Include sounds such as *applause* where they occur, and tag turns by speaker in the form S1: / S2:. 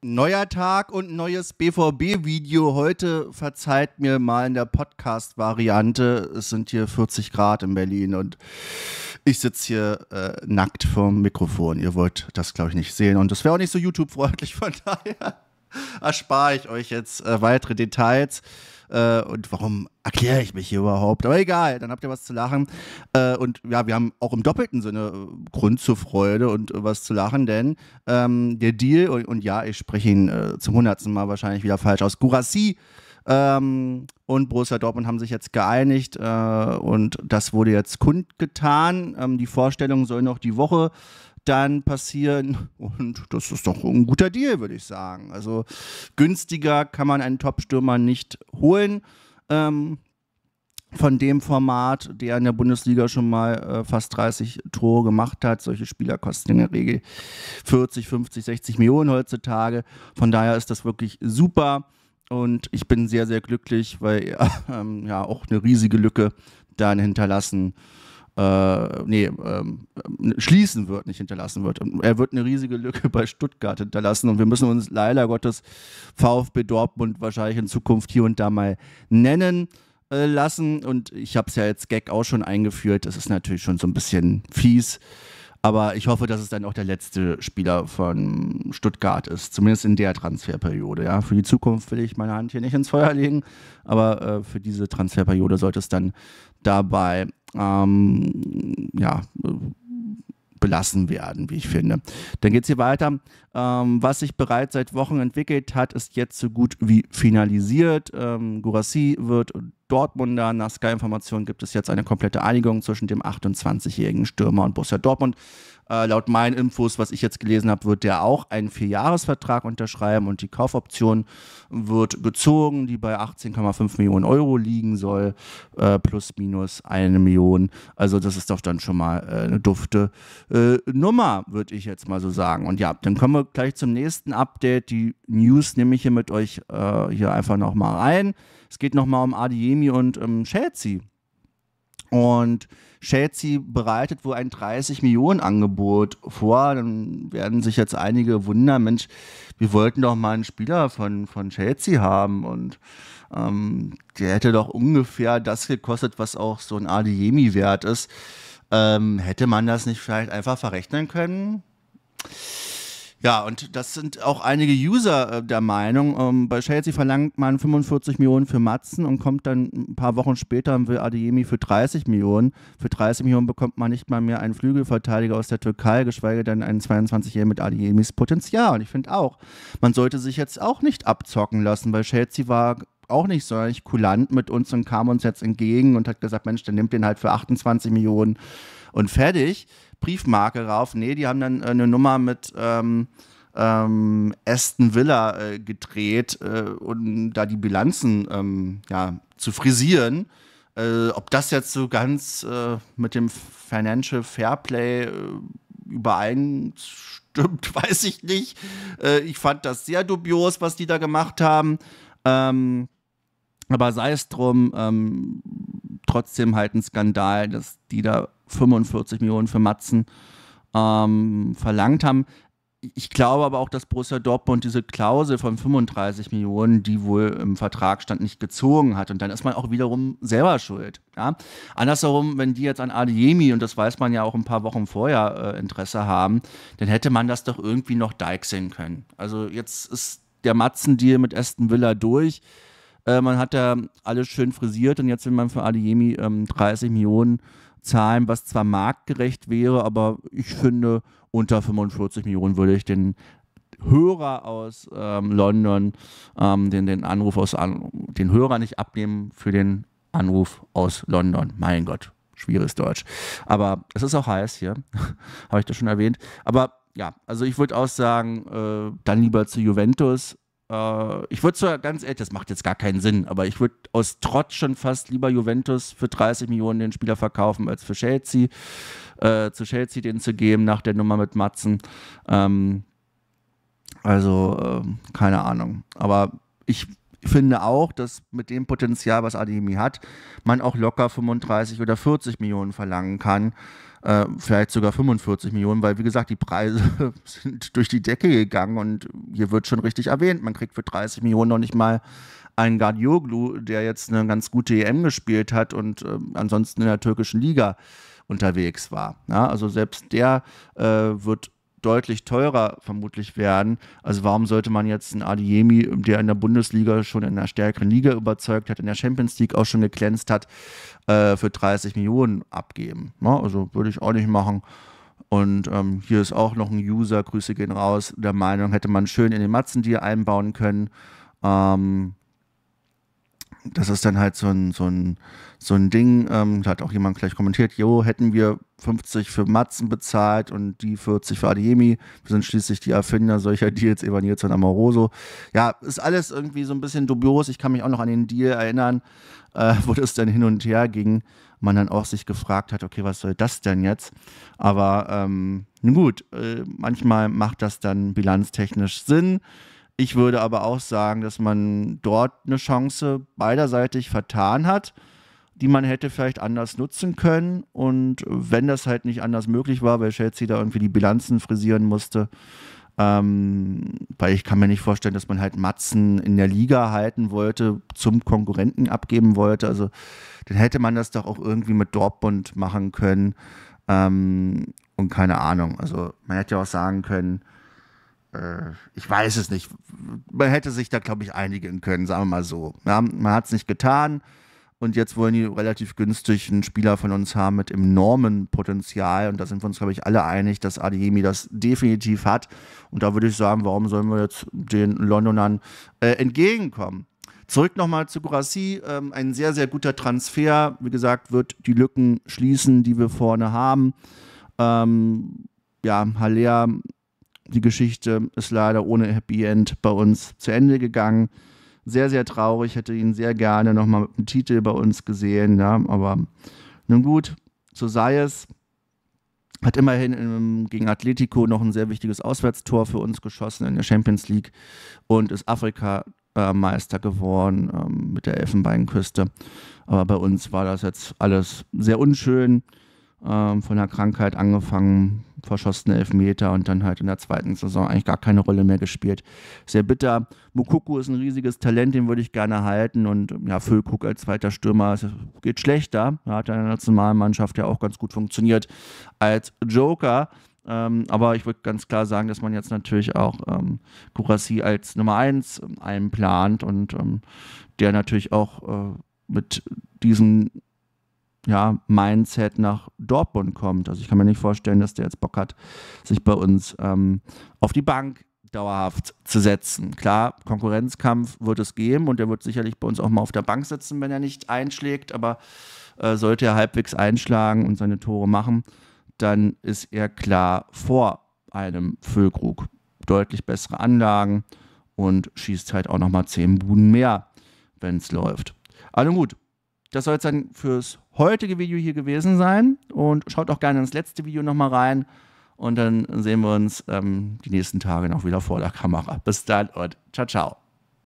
S1: Neuer Tag und neues BVB-Video. Heute verzeiht mir mal in der Podcast-Variante. Es sind hier 40 Grad in Berlin und ich sitze hier äh, nackt vorm Mikrofon. Ihr wollt das, glaube ich, nicht sehen. Und das wäre auch nicht so YouTube-freundlich von *laughs* daher. *laughs* erspare ich euch jetzt äh, weitere Details. Äh, und warum erkläre ich mich hier überhaupt? Aber egal, dann habt ihr was zu lachen. Äh, und ja, wir haben auch im doppelten Sinne äh, Grund zur Freude und äh, was zu lachen, denn ähm, der Deal, und, und, ja, ich spreche ihn äh, zum hundertsten Mal wahrscheinlich wieder falsch aus, Gurassi ähm, und Borussia Dortmund haben sich jetzt geeinigt äh, und das wurde jetzt kundgetan. Ähm, die Vorstellung soll noch die Woche dann passieren. *laughs* Und das ist doch ein guter Deal, würde ich sagen. Also günstiger kann man einen Top-Stürmer nicht holen. Ähm, von dem Format, der in der Bundesliga schon mal äh, fast 30 Tore gemacht hat. Solche Spieler kosten in der Regel 40, 50, 60 Millionen heutzutage. Von daher ist das wirklich super und ich bin sehr, sehr glücklich, weil er *laughs* ähm, ja auch eine riesige Lücke dann hinterlassen hat äh, nee, ähm, schließen wird, nicht hinterlassen wird. Er wird eine riesige Lücke bei Stuttgart hinterlassen und wir müssen uns leider Gottes VfB Dortmund wahrscheinlich in Zukunft hier und da mal nennen äh, lassen. Und ich habe es ja jetzt Gag auch schon eingeführt. Das ist natürlich schon so ein bisschen fies. Aber ich hoffe, dass es dann auch der letzte Spieler von Stuttgart ist, zumindest in der Transferperiode. Ja. Für die Zukunft will ich meine Hand hier nicht ins Feuer legen, aber äh, für diese Transferperiode sollte es dann dabei ähm, ja, belassen werden, wie ich finde. Dann geht es hier weiter. Ähm, was sich bereits seit Wochen entwickelt hat, ist jetzt so gut wie finalisiert. Ähm, Gourassi wird Dortmunder. Nach Sky-Informationen gibt es jetzt eine komplette Einigung zwischen dem 28-jährigen Stürmer und Borussia Dortmund. Äh, laut meinen Infos, was ich jetzt gelesen habe, wird der auch einen Vierjahresvertrag unterschreiben und die Kaufoption wird gezogen, die bei 18,5 Millionen Euro liegen soll, äh, plus minus eine Million. Also das ist doch dann schon mal äh, eine dufte äh, Nummer, würde ich jetzt mal so sagen. Und ja, dann kommen wir gleich zum nächsten Update. Die News nehme ich hier mit euch äh, hier einfach nochmal rein. Es geht nochmal um Adiemi und ähm, Chelsea. Und Chelsea bereitet wohl ein 30-Millionen-Angebot vor. Dann werden sich jetzt einige wundern, Mensch, wir wollten doch mal einen Spieler von, von Chelsea haben und ähm, der hätte doch ungefähr das gekostet, was auch so ein Adiemi wert ist. Ähm, hätte man das nicht vielleicht einfach verrechnen können? Ja, und das sind auch einige User äh, der Meinung. Ähm, bei Chelsea verlangt man 45 Millionen für Matzen und kommt dann ein paar Wochen später und will Adeyemi für 30 Millionen. Für 30 Millionen bekommt man nicht mal mehr einen Flügelverteidiger aus der Türkei, geschweige denn einen 22-Jährigen mit Adeyemis Potenzial. Und ich finde auch, man sollte sich jetzt auch nicht abzocken lassen, weil Chelsea war auch nicht sonderlich kulant mit uns und kam uns jetzt entgegen und hat gesagt, Mensch, dann nimmt den halt für 28 Millionen und fertig. Briefmarke rauf. Nee, die haben dann äh, eine Nummer mit ähm, ähm, Aston Villa äh, gedreht, äh, um da die Bilanzen ähm, ja, zu frisieren. Äh, ob das jetzt so ganz äh, mit dem Financial Fairplay äh, übereinstimmt, *laughs* weiß ich nicht. ich fand das sehr dubios, was die da gemacht haben. Ähm, aber sei es drum, ähm, trotzdem halt ein Skandal, dass die da 45 Millionen für Matzen ähm, verlangt haben. Ich glaube aber auch, dass Borussia Dortmund diese Klausel von 35 Millionen, die wohl im Vertrag stand, nicht gezogen hat. Und dann ist man auch wiederum selber schuld. Ja? Andersherum, wenn die jetzt an Adeyemi, und das weiß man ja auch ein paar Wochen vorher, äh, Interesse haben, dann hätte man das doch irgendwie noch deichseln können. Also jetzt ist der Matzen-Deal mit Aston Villa durch. Äh, man hat da alles schön frisiert und jetzt will man für Adeyemi ähm, 30 Millionen äh, zahlen, was zwar marktgerecht wäre, aber ich finde, unter 45 Millionen würde ich den Hörer aus ähm, London, ähm, den, den Anruf aus, den Hörer nicht abnehmen für den Anruf aus London. Mein Gott, schwieriges Deutsch. Aber es ist auch heiß hier, *laughs* habe ich das schon erwähnt. Aber ja, also ich würde auch sagen, äh, dann lieber zu Juventus äh, ich würde zwar ganz ehrlich, das macht jetzt gar keinen Sinn, aber ich würde aus Trotz schon fast lieber Juventus für 30 Millionen den Spieler verkaufen, als für Chelsea, äh, zu Chelsea den zu geben nach der Nummer mit Matzen. Ähm, also, äh, keine Ahnung. Aber ich finde auch, dass mit dem Potenzial, was Ademi hat, man auch locker 35 oder 40 Millionen verlangen kann. Äh, vielleicht sogar 45 Millionen, weil wie gesagt, die Preise *laughs* sind durch die Decke gegangen und hier wird schon richtig erwähnt, man kriegt für 30 Millionen noch nicht mal einen Gardioglu, der jetzt eine ganz gute EM gespielt hat und äh, ansonsten in der türkischen Liga unterwegs war. Ja, also selbst der äh, wird deutlich teurer vermutlich werden. Also warum sollte man jetzt einen Adiemi, der in der Bundesliga schon in einer stärkeren Liga überzeugt hat, in der Champions League auch schon geglänzt hat, äh, für 30 Millionen abgeben? Na, ne? also würde ich auch nicht machen. Und ähm, hier ist auch noch ein User, Grüße gehen raus, der Meinung, hätte man schön in den Matzen-Deal einbauen können. Ähm, das ist dann halt so ein, so ein, so ein Ding, ähm, da hat auch jemand gleich kommentiert, jo, hätten wir 50 für Matzen bezahlt und die 40 für Adiemi, wir sind schließlich die Erfinder solcher Deals, Evaniels und Amoroso. Ja, ist alles irgendwie so ein bisschen dubios, ich kann mich auch noch an den Deal erinnern, äh, *laughs* wo das dann hin und her ging, man dann auch sich gefragt hat, okay, was soll das denn jetzt? Aber ähm, nun gut, äh, manchmal macht das dann bilanztechnisch Sinn, ich würde aber auch sagen, dass man dort eine Chance beiderseitig vertan hat, die man hätte vielleicht anders nutzen können. Und wenn das halt nicht anders möglich war, weil Chelsea da irgendwie die Bilanzen frisieren musste, ähm, weil ich kann mir nicht vorstellen, dass man halt Matzen in der Liga halten wollte, zum Konkurrenten abgeben wollte. Also dann hätte man das doch auch irgendwie mit Dortmund machen können. Ähm, und keine Ahnung. Also man hätte ja auch sagen können, äh, ich weiß es nicht. Man hätte sich da, glaube ich, einigen können, sagen wir mal so. Ja, man hat es nicht getan. Und jetzt wollen die relativ günstig einen Spieler von uns haben mit enormem Potenzial. Und da sind wir uns, glaube ich, alle einig, dass Adeyemi das definitiv hat. Und da würde ich sagen, warum sollen wir jetzt den Londonern äh, entgegenkommen? Zurück nochmal zu Gurassi. Ähm, ein sehr, sehr guter Transfer. Wie gesagt, wird die Lücken schließen, die wir vorne haben. Ähm, ja, Haller die Geschichte ist leider ohne Happy End bei uns zu Ende gegangen. Sehr, sehr traurig, hätte ihn sehr gerne nochmal mit dem Titel bei uns gesehen, ja, aber nun gut, so sei es. Hat immerhin im, gegen Atletico noch ein sehr wichtiges Auswärtstor für uns geschossen in der Champions League und ist Afrika Meister geworden ähm, mit der Elfenbeinküste. Aber bei uns war das jetzt alles sehr unschön. Ähm, von der Krankheit angefangen, verschossene Elfmeter und dann halt in der zweiten Saison eigentlich gar keine Rolle mehr gespielt. Sehr bitter. Mukuku ist ein riesiges Talent, den würde ich gerne halten und ja, Füllkrug als zweiter Stürmer geht schlechter. Ja, hat in der Nationalmannschaft ja auch ganz gut funktioniert als Joker. Ähm, aber ich würde ganz klar sagen, dass man jetzt natürlich auch ähm, Kurassi als Nummer 1 ähm, einplant und ähm, der natürlich auch äh, mit diesem ja, Mindset nach Dortmund kommt. Also ich kann mir nicht vorstellen, dass der jetzt Bock hat, sich bei uns ähm, auf die Bank dauerhaft zu setzen. Klar, Konkurrenzkampf wird es geben und der wird sicherlich bei uns auch mal auf der Bank sitzen, wenn er nicht einschlägt, aber äh, sollte er halbwegs einschlagen und seine Tore machen, dann ist er klar vor einem Füllkrug. Deutlich bessere Anlagen und schießt halt auch nochmal zehn Buden mehr, wenn es läuft. Also gut, das soll es dann fürs heutige Video hier gewesen sein. Und schaut auch gerne ins letzte Video nochmal rein. Und dann sehen wir uns ähm, die nächsten Tage noch wieder vor der Kamera. Bis dann und ciao, ciao.